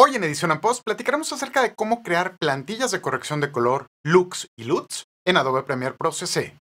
Hoy en Edición en Post platicaremos acerca de cómo crear plantillas de corrección de color, looks y LUTs en Adobe Premiere Pro CC.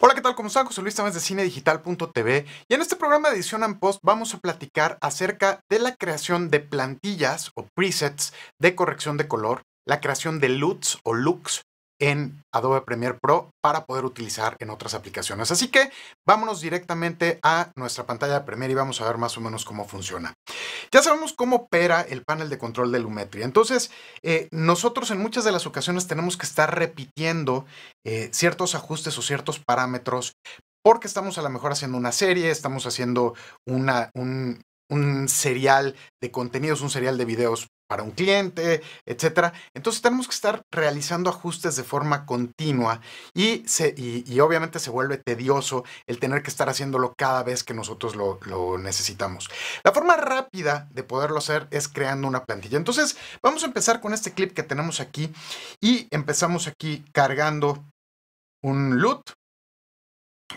Hola, ¿qué tal? ¿Cómo están? José Luis Tamés de cinedigital.tv y en este programa de edición en post vamos a platicar acerca de la creación de plantillas o presets de corrección de color, la creación de LUTs o looks en Adobe Premiere Pro para poder utilizar en otras aplicaciones. Así que vámonos directamente a nuestra pantalla de Premiere y vamos a ver más o menos cómo funciona. Ya sabemos cómo opera el panel de control de Lumetri. Entonces, eh, nosotros en muchas de las ocasiones tenemos que estar repitiendo eh, ciertos ajustes o ciertos parámetros porque estamos a lo mejor haciendo una serie, estamos haciendo un, un serial de contenidos, un serial de videos para un cliente, etcétera. Entonces tenemos que estar realizando ajustes de forma continua y, obviamente se vuelve tedioso el tener que estar haciéndolo cada vez que nosotros lo, lo, necesitamos. La forma rápida de poderlo hacer es creando una plantilla. Entonces vamos a empezar con este clip que tenemos aquí y empezamos aquí cargando un loot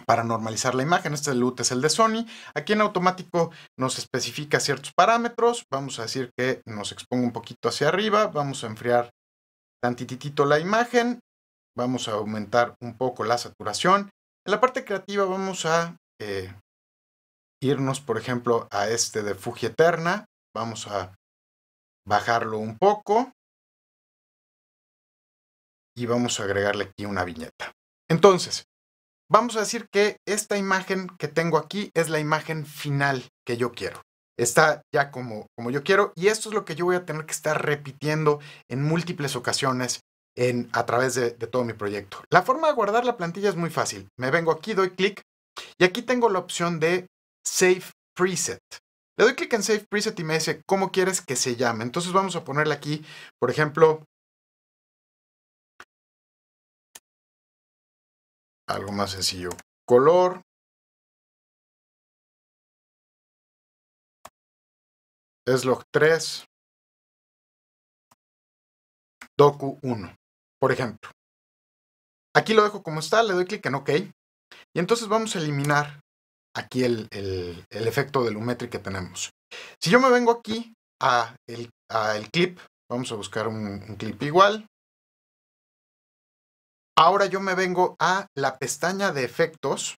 para normalizar la imagen. Este LUT es el de Sony. Aquí en automático nos especifica ciertos parámetros. Vamos a decir que nos exponga un poquito hacia arriba. Vamos a enfriar tantititito la imagen. Vamos a aumentar un poco la saturación. En la parte creativa vamos a eh, irnos, por ejemplo, a este de Fuji Eterna. Vamos a bajarlo un poco. Y vamos a agregarle aquí una viñeta. Entonces, Vamos a decir que esta imagen que tengo aquí es la imagen final que yo quiero. Está ya como, como yo quiero y esto es lo que yo voy a tener que estar repitiendo en múltiples ocasiones en, a través de, de todo mi proyecto. La forma de guardar la plantilla es muy fácil. Me vengo aquí, doy clic y aquí tengo la opción de Save Preset. Le doy clic en Save Preset y me dice cómo quieres que se llame. Entonces vamos a ponerle aquí, por ejemplo, algo más sencillo. Color. Slog 3. Docu 1, por ejemplo. Aquí lo dejo como está, le doy clic en OK. Y entonces vamos a eliminar aquí el, efecto de Lumetri que tenemos. Si yo me vengo aquí a el, clip, vamos a buscar un clip igual. Ahora yo me vengo a la pestaña de efectos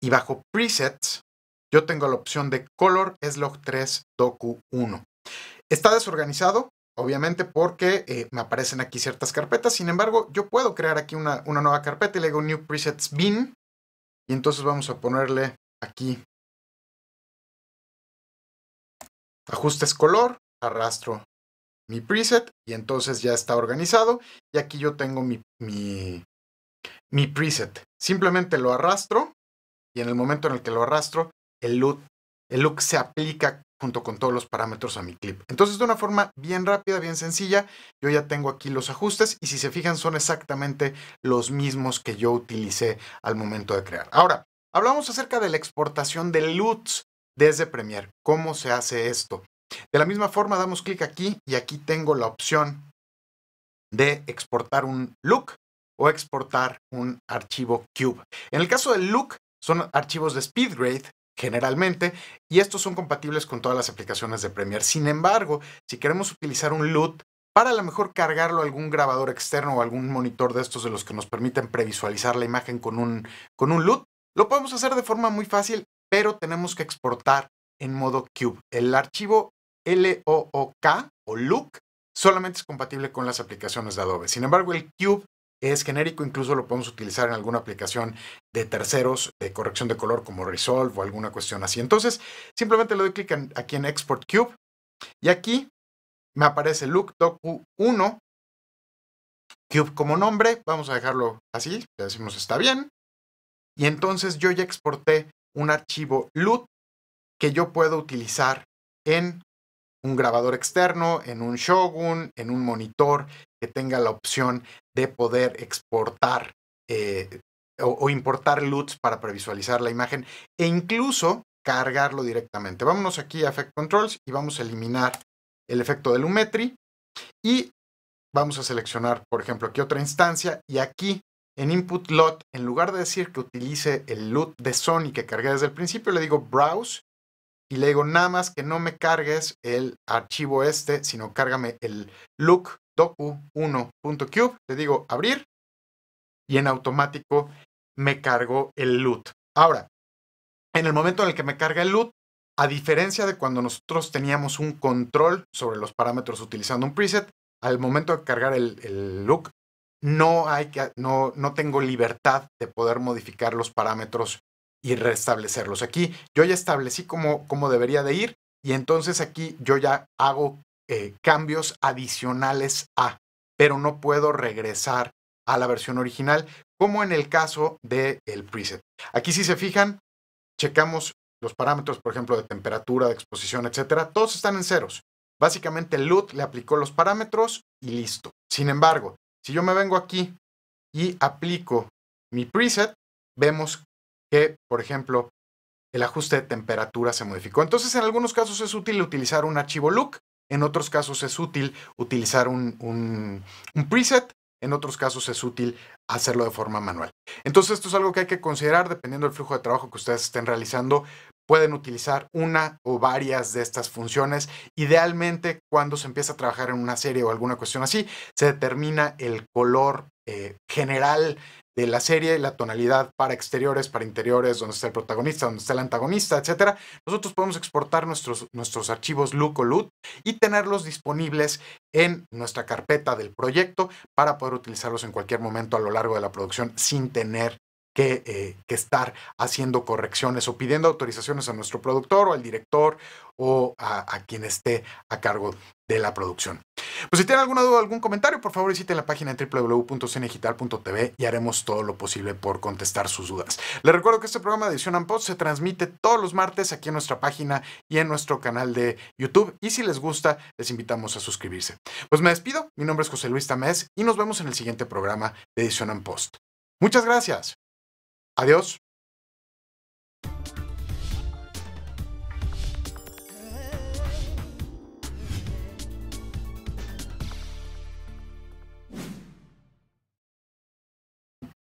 y bajo presets yo tengo la opción de Color eslog 3 Docu 1. Está desorganizado, obviamente, porque eh, me aparecen aquí ciertas carpetas. Sin embargo, yo puedo crear aquí una, una nueva carpeta y le digo New Presets Bin. Y entonces vamos a ponerle aquí ajustes color, arrastro mi preset y entonces ya está organizado y aquí yo tengo mi, mi, mi preset. Simplemente lo arrastro y en el momento en el que lo arrastro, el look, el look se aplica junto con todos los parámetros a mi clip. Entonces de una forma bien rápida, bien sencilla, yo ya tengo aquí los ajustes y si se fijan son exactamente los mismos que yo utilicé al momento de crear. Ahora, hablamos acerca de la exportación de LUTs desde Premiere. ¿Cómo se hace esto? De la misma forma, damos clic aquí y aquí tengo la opción de exportar un look o exportar un archivo cube. En el caso del look, son archivos de SpeedGrade generalmente y estos son compatibles con todas las aplicaciones de Premiere. Sin embargo, si queremos utilizar un LUT para a lo mejor cargarlo a algún grabador externo o algún monitor de estos de los que nos permiten previsualizar la imagen con un, con un LUT, lo podemos hacer de forma muy fácil, pero tenemos que exportar en modo cube. El archivo L-O-O-K o Look solamente es compatible con las aplicaciones de Adobe. Sin embargo, el Cube es genérico, incluso lo podemos utilizar en alguna aplicación de terceros de corrección de color como Resolve o alguna cuestión así. Entonces, simplemente le doy clic aquí en Export Cube y aquí me aparece Look Docu 1 Cube como nombre. Vamos a dejarlo así, le decimos está bien. Y entonces yo ya exporté un archivo LUT que yo puedo utilizar en un grabador externo, en un Shogun, en un monitor que tenga la opción de poder exportar eh, o, importar LUTs para previsualizar la imagen e incluso cargarlo directamente. Vámonos aquí a Effect Controls y vamos a eliminar el efecto de Lumetri y vamos a seleccionar, por ejemplo, aquí otra instancia y aquí en Input Lot, en lugar de decir que utilice el LUT de Sony que cargué desde el principio, le digo Browse y le digo, nada más que no me cargues el archivo este, sino cárgame el look docu1.cube, le digo abrir y en automático me cargo el loot. Ahora, en el momento en el que me carga el loot, a diferencia de cuando nosotros teníamos un control sobre los parámetros utilizando un preset, al momento de cargar el, look, no, hay no tengo libertad de poder modificar los parámetros y restablecerlos. Aquí yo ya establecí cómo, debería de ir y entonces aquí yo ya hago eh, cambios adicionales a, pero no puedo regresar a la versión original, como en el caso del el preset. Aquí si se fijan, checamos los parámetros, por ejemplo, de temperatura, de exposición, etcétera, todos están en ceros. Básicamente LUT le aplicó los parámetros y listo. Sin embargo, si yo me vengo aquí y aplico mi preset, vemos que, por ejemplo, el ajuste de temperatura se modificó. Entonces, en algunos casos es útil utilizar un archivo look, en otros casos es útil utilizar un, preset, en otros casos es útil hacerlo de forma manual. Entonces, esto es algo que hay que considerar dependiendo del flujo de trabajo que ustedes estén realizando. Pueden utilizar una o varias de estas funciones. Idealmente, cuando se empieza a trabajar en una serie o alguna cuestión así, se determina el color eh, general de la serie, la tonalidad para exteriores, para interiores, donde está el protagonista, donde está el antagonista, etc. Nosotros podemos exportar nuestros, nuestros archivos look o LUT y tenerlos disponibles en nuestra carpeta del proyecto para poder utilizarlos en cualquier momento a lo largo de la producción sin tener que, eh, estar haciendo correcciones o pidiendo autorizaciones a nuestro productor o al director o a, quien esté a cargo de la producción. Pues si tienen alguna duda o algún comentario, por favor visiten la página www.cenegital.tv y haremos todo lo posible por contestar sus dudas. Les recuerdo que este programa de Edición Post se transmite todos los martes aquí en nuestra página y en nuestro canal de YouTube. Y si les gusta, les invitamos a suscribirse. Pues me despido, mi nombre es José Luis Tamés y nos vemos en el siguiente programa de Edición Post. Muchas gracias. Adiós.